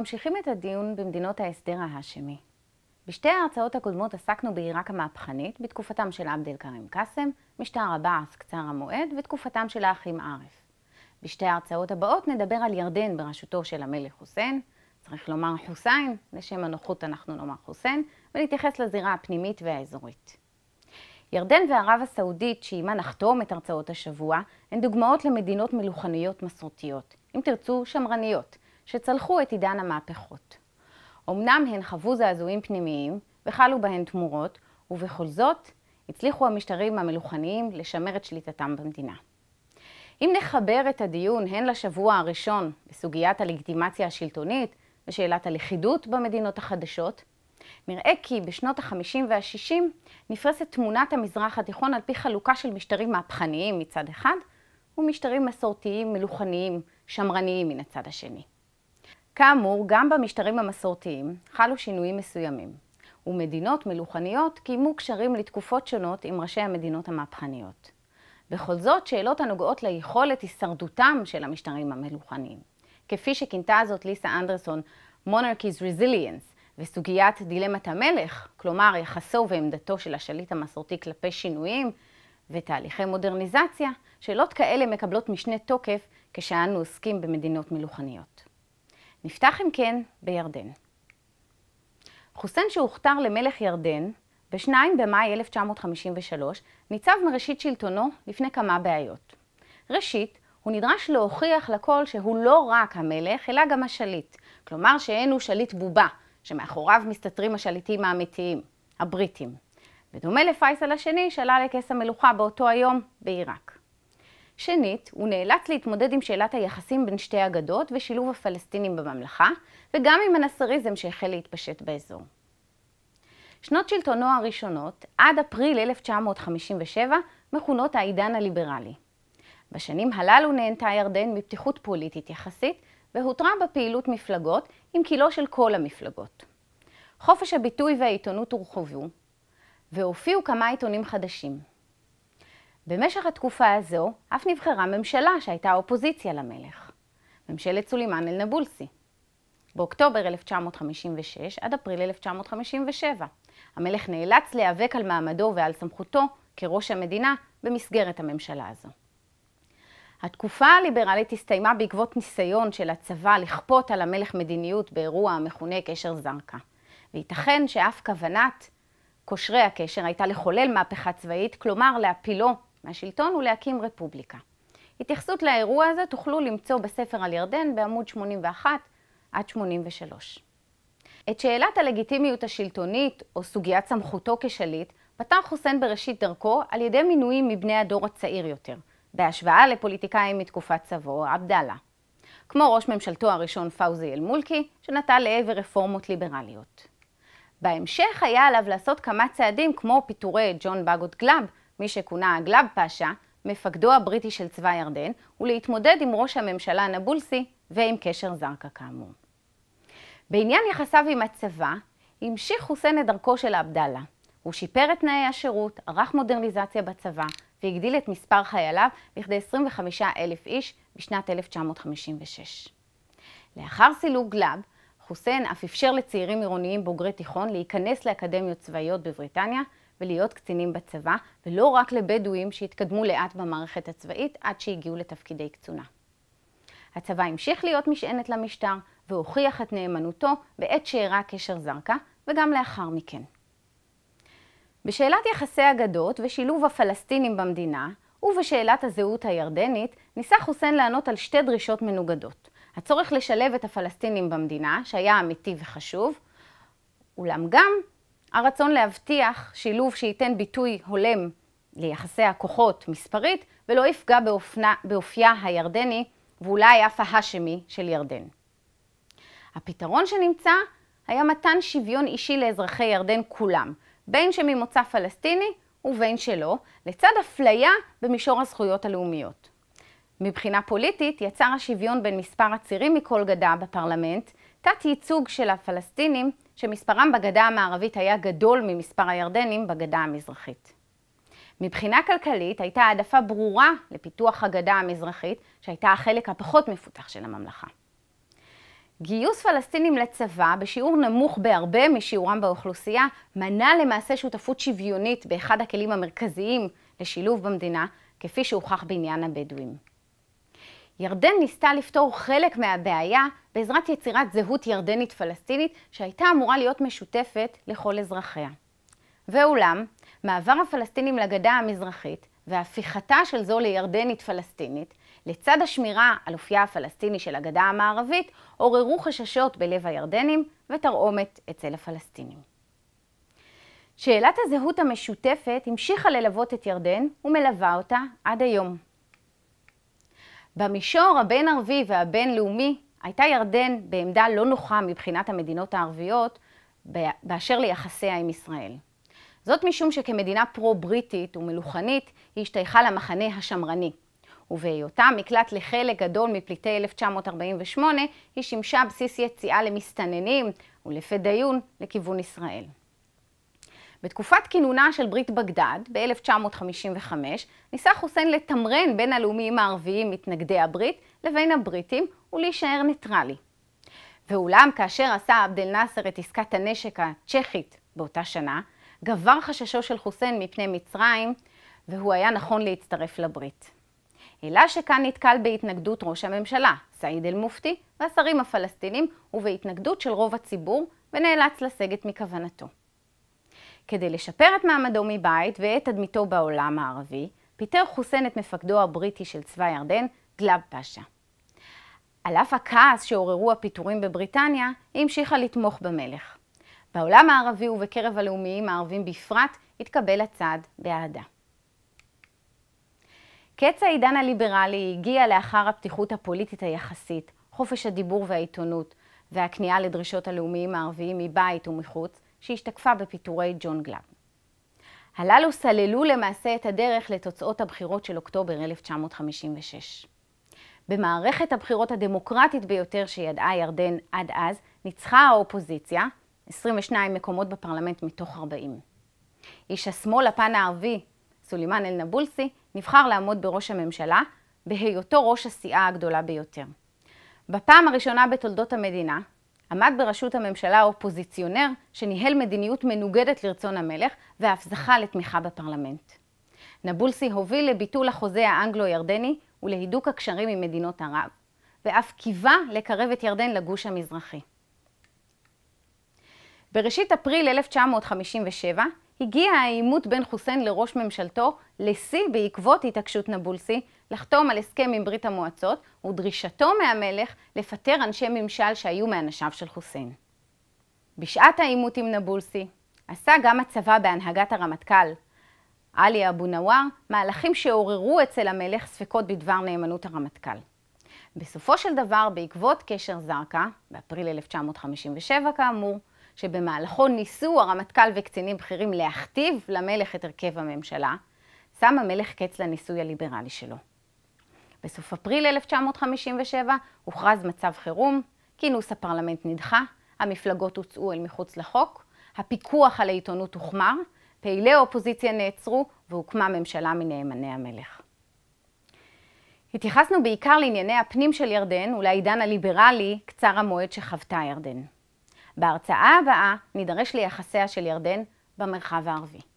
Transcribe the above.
ממשיכים את הדיון במדינות ההסדר ההאשמי. בשתי ההרצאות הקודמות עסקנו בעיראק המהפכנית, בתקופתם של עבד אל-כרים קאסם, משטר עבאס קצר המועד ותקופתם של האחים ערף. בשתי ההרצאות הבאות נדבר על ירדן בראשותו של המלך חוסיין, צריך לומר חוסיין, לשם הנוחות אנחנו נאמר חוסיין, ולהתייחס לזירה הפנימית והאזורית. ירדן וערב הסעודית, שעימה נחתום את הרצאות השבוע, הן דוגמאות למדינות מלוכניות מסורתיות, אם תרצו, שמרניות, שצלחו את עידן המהפכות. אמנם הן חוו זעזועים פנימיים וחלו בהן תמורות, ובכל זאת הצליחו המשטרים המלוכניים לשמר את שליטתם במדינה. אם נחבר את הדיון הן לשבוע הראשון בסוגיית הלגיטימציה השלטונית ושאלת הלכידות במדינות החדשות, נראה כי בשנות ה-50 וה-60 נפרסת תמונת המזרח התיכון על פי חלוקה של משטרים מהפכניים מצד אחד, ומשטרים מסורתיים, מלוכניים, שמרניים מן הצד השני. כאמור, גם במשטרים המסורתיים חלו שינויים מסוימים, ומדינות מלוכניות קיימו קשרים לתקופות שונות עם ראשי המדינות המהפכניות. בכל זאת, שאלות הנוגעות ליכולת הישרדותם של המשטרים המלוכניים, כפי שכינתה זאת ליסה אנדרסון, Monarchy's Resilience, וסוגיית דילמת המלך, כלומר יחסו ועמדתו של השליט המסורתי כלפי שינויים ותהליכי מודרניזציה, שאלות כאלה מקבלות משנה תוקף כשאנו עוסקים במדינות מלוכניות. נפתח אם כן בירדן. חוסיין שהוכתר למלך ירדן ב-2 במאי 1953 ניצב מראשית שלטונו לפני כמה בעיות. ראשית, הוא נדרש להוכיח לכל שהוא לא רק המלך, אלא גם השליט. כלומר שאין הוא שליט בובה, שמאחוריו מסתתרים השליטים האמיתיים, הבריטים. בדומה לפייסל השני, שעלה לכס המלוכה באותו היום בעיראק. שנית, הוא נאלץ להתמודד עם שאלת היחסים בין שתי הגדות ושילוב הפלסטינים בממלכה, וגם עם הנאצריזם שהחל להתפשט באזור. שנות שלטונו הראשונות, עד אפריל 1957, מכונות העידן הליברלי. בשנים הללו נהנתה ירדן מפתיחות פוליטית יחסית, והותרה בפעילות מפלגות עם קילו של כל המפלגות. חופש הביטוי והעיתונות הורחבו, והופיעו כמה עיתונים חדשים. במשך התקופה הזו אף נבחרה ממשלה שהייתה אופוזיציה למלך, ממשלת סולימאן אל-נבולסי. באוקטובר 1956 עד אפריל 1957 המלך נאלץ להיאבק על מעמדו ועל סמכותו כראש המדינה במסגרת הממשלה הזו. התקופה הליברלית הסתיימה בעקבות ניסיון של הצבא לכפות על המלך מדיניות באירוע המכונה קשר זרקא. וייתכן שאף כוונת קושרי הקשר הייתה לחולל מהפכה צבאית, כלומר להפילו מהשלטון ולהקים רפובליקה. התייחסות לאירוע הזה תוכלו למצוא בספר על ירדן בעמוד 81 עד 83. את שאלת הלגיטימיות השלטונית או סוגיית סמכותו כשליט פתר חוסיין בראשית דרכו על ידי מינויים מבני הדור הצעיר יותר, בהשוואה לפוליטיקאים מתקופת צבאו, עבדאללה. כמו ראש ממשלתו הראשון פאוזי אל-מולקי, שנטה לעבר רפורמות ליברליות. בהמשך היה עליו לעשות כמה צעדים כמו פיטורי ג'ון באגוד גלאב, מי שכונה אגלב פאשה, מפקדו הבריטי של צבא ירדן, ולהתמודד עם ראש הממשלה נבולסי ועם קשר זרקא כאמור. בעניין יחסיו עם הצבא, המשיך חוסיין את דרכו של עבדאללה. הוא שיפר את תנאי השירות, ערך מודרניזציה בצבא, והגדיל את מספר חייליו לכדי 25 אלף איש בשנת 1956. לאחר סילוק גלאב, חוסיין אף אפשר לצעירים עירוניים בוגרי תיכון להיכנס לאקדמיות צבאיות בבריטניה, ולהיות קצינים בצבא, ולא רק לבדואים שהתקדמו לאט במערכת הצבאית עד שהגיעו לתפקידי קצונה. הצבא המשיך להיות משענת למשטר, והוכיח את נאמנותו בעת שאירע קשר זרקא, וגם לאחר מכן. בשאלת יחסי הגדות ושילוב הפלסטינים במדינה, ובשאלת הזהות הירדנית, ניסה חוסיין לענות על שתי דרישות מנוגדות. הצורך לשלב את הפלסטינים במדינה, שהיה אמיתי וחשוב, אולם גם הרצון להבטיח שילוב שייתן ביטוי הולם ליחסי הכוחות מספרית, ולא יפגע באופנה, באופייה הירדני ואולי אף ההאשמי של ירדן. הפתרון שנמצא היה מתן שוויון אישי לאזרחי ירדן כולם, בין שממוצא פלסטיני ובין שלא, לצד אפליה במישור הזכויות הלאומיות. מבחינה פוליטית יצר השוויון בין מספר הצירים מכל גדה בפרלמנט, תת ייצוג של הפלסטינים שמספרם בגדה המערבית היה גדול ממספר הירדנים בגדה המזרחית. מבחינה כלכלית הייתה העדפה ברורה לפיתוח הגדה המזרחית, שהייתה החלק הפחות מפותח של הממלכה. גיוס פלסטינים לצבא בשיעור נמוך בהרבה משיעורם באוכלוסייה מנע למעשה שותפות שוויונית באחד הכלים המרכזיים לשילוב במדינה, כפי שהוכח בעניין הבדואים. ירדן ניסתה לפתור חלק מהבעיה בעזרת יצירת זהות ירדנית פלסטינית שהייתה אמורה להיות משותפת לכל אזרחיה. ואולם, מעבר הפלסטינים לגדה המזרחית והפיכתה של זו לירדנית פלסטינית, לצד השמירה על אופייה הפלסטיני של הגדה המערבית, עוררו חששות בלב הירדנים ותרעומת אצל הפלסטינים. שאלת הזהות המשותפת המשיכה ללוות את ירדן ומלווה אותה עד היום. במישור הבין-ערבי והבינלאומי הייתה ירדן בעמדה לא נוחה מבחינת המדינות הערביות באשר ליחסיה עם ישראל. זאת משום שכמדינה פרו-בריטית ומלוכנית היא השתייכה למחנה השמרני, ובהיותה מקלט לחלק גדול מפליטי 1948, היא שימשה בסיס יציאה למסתננים ולפדיון לכיוון ישראל. בתקופת כינונה של ברית בגדד, ב-1955, ניסה חוסיין לתמרן בין הלאומיים הערביים מתנגדי הברית לבין הבריטים ולהישאר ניטרלי. ואולם, כאשר עשה עבד אל נאסר את עסקת הנשק הצ'כית באותה שנה, גבר חששו של חוסיין מפני מצרים, והוא היה נכון להצטרף לברית. אלא שכאן נתקל בהתנגדות ראש הממשלה, סעיד אל-מופתי, והשרים הפלסטינים, ובהתנגדות של רוב הציבור, ונאלץ לסגת מכוונתו. כדי לשפר את מעמדו מבית ואת תדמיתו בעולם הערבי, פיטר חוסן את מפקדו הבריטי של צבא ירדן, גלאב פאשה. על אף הכעס שעוררו הפיטורים בבריטניה, היא המשיכה לתמוך במלך. בעולם הערבי ובקרב הלאומיים הערבים בפרט, התקבל הצעד באהדה. קץ העידן הליברלי הגיע לאחר הפתיחות הפוליטית היחסית, חופש הדיבור והעיתונות, והכניעה לדרישות הלאומיים הערביים מבית ומחוץ, שהשתקפה בפיטורי ג'ון גלאב. הללו סללו למעשה את הדרך לתוצאות הבחירות של אוקטובר 1956. במערכת הבחירות הדמוקרטית ביותר שידעה ירדן עד אז, ניצחה האופוזיציה, 22 מקומות בפרלמנט מתוך 40. איש השמאל הפן הערבי, סולימאן אל-נבולסי, נבחר לעמוד בראש הממשלה, בהיותו ראש הסיעה הגדולה ביותר. בפעם הראשונה בתולדות המדינה, עמד בראשות הממשלה האופוזיציונר שניהל מדיניות מנוגדת לרצון המלך ואף זכה לתמיכה בפרלמנט. נבולסי הוביל לביטול החוזה האנגלו-ירדני ולהידוק הקשרים עם מדינות ערב, ואף קיווה לקרב את ירדן לגוש המזרחי. בראשית אפריל 1957 הגיע העימות בין חוסיין לראש ממשלתו לשיא בעקבות התעקשות נבולסי לחתום על הסכם עם ברית המועצות, ודרישתו מהמלך לפטר אנשי ממשל שהיו מאנשיו של חוסיין. בשעת העימות עם נבולסי, עשה גם הצבא בהנהגת הרמטכ"ל, עלי אבו נוואר, מהלכים שעוררו אצל המלך ספקות בדבר נאמנות הרמטכ"ל. בסופו של דבר, בעקבות קשר זרקא, באפריל 1957 כאמור, שבמהלכו ניסו הרמטכ"ל וקצינים בכירים להכתיב למלך את הרכב הממשלה, שם המלך קץ לניסוי הליברלי שלו. בסוף אפריל 1957 הוכרז מצב חירום, כינוס הפרלמנט נדחה, המפלגות הוצאו אל מחוץ לחוק, הפיקוח על העיתונות הוחמר, פעילי האופוזיציה נעצרו והוקמה ממשלה מנאמני המלך. התייחסנו בעיקר לענייני הפנים של ירדן ולעידן הליברלי קצר המועד שחוותה ירדן. בהרצאה הבאה נידרש ליחסיה של ירדן במרחב הערבי.